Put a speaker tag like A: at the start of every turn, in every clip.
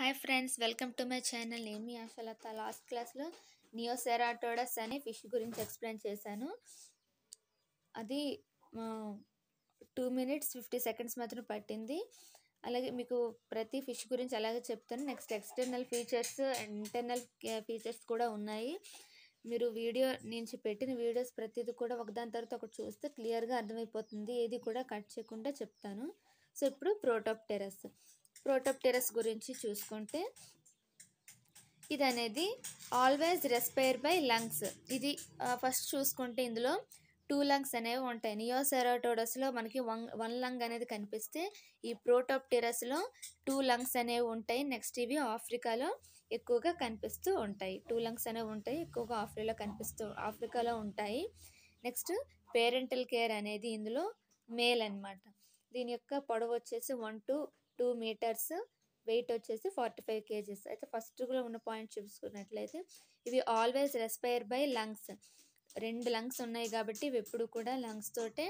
A: hi friends welcome to my channel ఏమి అసలత last క్లాస్లో నియోసెరాటోడస్ అనే ఫిష్ గురించి ఎక్స్ప్లెయిన్ చేశాను అది టూ మినిట్స్ ఫిఫ్టీ సెకండ్స్ మాత్రం పట్టింది అలాగే మీకు ప్రతి ఫిష్ గురించి అలాగే చెప్తాను next external features internal features కూడా ఉన్నాయి మీరు వీడియో నుంచి పెట్టిన వీడియోస్ ప్రతిదీ కూడా ఒకదాని తర్వాత ఒకటి చూస్తే క్లియర్గా అర్థమైపోతుంది ఏది కూడా కట్ చేయకుండా చెప్తాను సో ఇప్పుడు ప్రోటోప్టెరస్ ప్రోటోప్టెరస్ గురించి చూసుకుంటే ఇది అనేది ఆల్వేస్ రెస్పైర్ బై లంగ్స్ ఇది ఫస్ట్ చూసుకుంటే ఇందులో టూ లంగ్స్ అనేవి ఉంటాయి నియోసెరాటోడస్లో మనకి వన్ వన్ లంగ్ అనేది కనిపిస్తే ఈ ప్రోటోప్టెరస్లో టూ లంగ్స్ అనేవి ఉంటాయి నెక్స్ట్ ఇవి ఆఫ్రికాలో ఎక్కువగా కనిపిస్తూ ఉంటాయి టూ లంగ్స్ అనేవి ఉంటాయి ఎక్కువగా ఆఫ్రికాలో కనిపిస్తూ ఆఫ్రికాలో ఉంటాయి నెక్స్ట్ పేరెంటల్ కేర్ అనేది ఇందులో మేల్ అనమాట దీని యొక్క పొడవు వచ్చేసి one to two metres weight వచ్చేసి ఫార్టీ ఫైవ్ కేజీస్ అయితే ఫస్ట్ కూడా ఉన్న పాయింట్ చూసుకున్నట్లయితే ఇవి ఆల్వేస్ రెస్పైర్ బై లంగ్స్ రెండు లంగ్స్ ఉన్నాయి కాబట్టి ఇవి ఎప్పుడు కూడా లంగ్స్ తోటే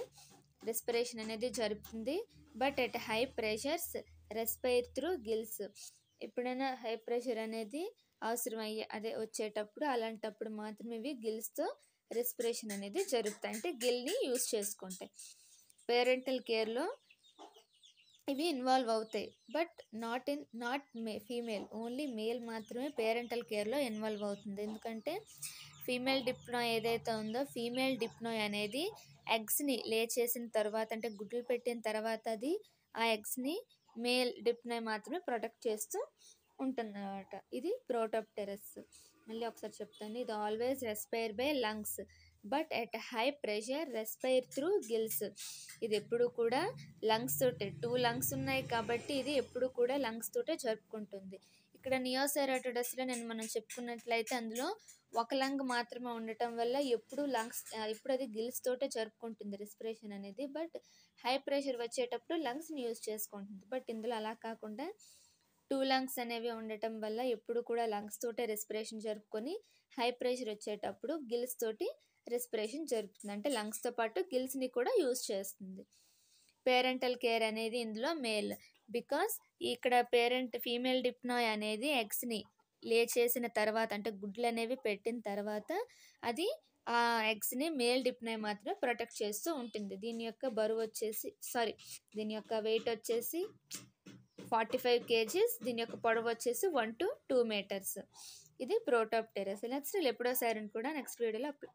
A: రెస్పిరేషన్ అనేది జరుగుతుంది but at high pressures respire through gills ఎప్పుడైనా హై ప్రెషర్ అనేది అవసరమయ్యే అదే వచ్చేటప్పుడు అలాంటప్పుడు మాత్రమే ఇవి గిల్స్తో రెస్పిరేషన్ అనేది జరుగుతాయి అంటే గిల్ని యూస్ చేసుకుంటాయి పేరెంటల్ కేర్లో ఇవి ఇన్వాల్వ్ అవుతాయి but not in not may female only male మాత్రమే పేరెంటల్ కేర్లో ఇన్వాల్వ్ అవుతుంది ఎందుకంటే ఫీమేల్ డిప్నో ఏదైతే ఉందో ఫీమేల్ డిప్నో అనేది ఎగ్స్ని లే చేసిన తర్వాత అంటే గుడ్లు పెట్టిన తర్వాత అది ఆ ఎగ్స్ని మేల్ డిప్నోయ్ మాత్రమే ప్రొటెక్ట్ చేస్తూ ఉంటుందన్నమాట ఇది టెరస్ మళ్ళీ ఒకసారి చెప్తాను ఇది always respire by lungs but at high pressure respire through gills ఇది ఎప్పుడు కూడా లంగ్స్ తోటే టూ లంగ్స్ ఉన్నాయి కాబట్టి ఇది ఎప్పుడు కూడా లంగ్స్ తోటే జరుపుకుంటుంది ఇక్కడ నియోసెరాటోడస్లో నేను మనం చెప్పుకున్నట్లయితే అందులో ఒక లంగ్ మాత్రమే ఉండటం వల్ల ఎప్పుడు లంగ్స్ ఇప్పుడు అది గిల్స్ తోటే జరుపుకుంటుంది రెస్పిరేషన్ అనేది బట్ హై ప్రెషర్ వచ్చేటప్పుడు లంగ్స్ని యూజ్ చేసుకుంటుంది బట్ ఇందులో అలా కాకుండా టూ లంగ్స్ అనేవి ఉండటం వల్ల ఎప్పుడు కూడా లంగ్స్ తోటే రెస్పిరేషన్ జరుపుకొని హై ప్రెషర్ వచ్చేటప్పుడు గిల్స్ తోటి రెస్పిరేషన్ జరుపుతుంది అంటే లంగ్స్తో పాటు గిల్స్ని కూడా యూజ్ చేస్తుంది పేరెంటల్ కేర్ అనేది ఇందులో మేల్ బికాస్ ఇక్కడ పేరెంట్ ఫీమేల్ డిప్నాయ్ అనేది ఎగ్స్ని లే చేసిన తర్వాత అంటే గుడ్లు అనేవి పెట్టిన తర్వాత అది ఆ ఎగ్స్ని మేల్ డిప్నాయ్ మాత్రమే ప్రొటెక్ట్ చేస్తూ ఉంటుంది దీని యొక్క బరువు వచ్చేసి సారీ దీని యొక్క వెయిట్ వచ్చేసి ఫార్టీ ఫైవ్ కేజీస్ దీని యొక్క పొడవు వచ్చేసి వన్ టు టూ మీటర్స్ ఇది ప్రోటోప్టెరస్ ఇలా ఎప్పుడోసారి కూడా నెక్స్ట్ వీడియోలో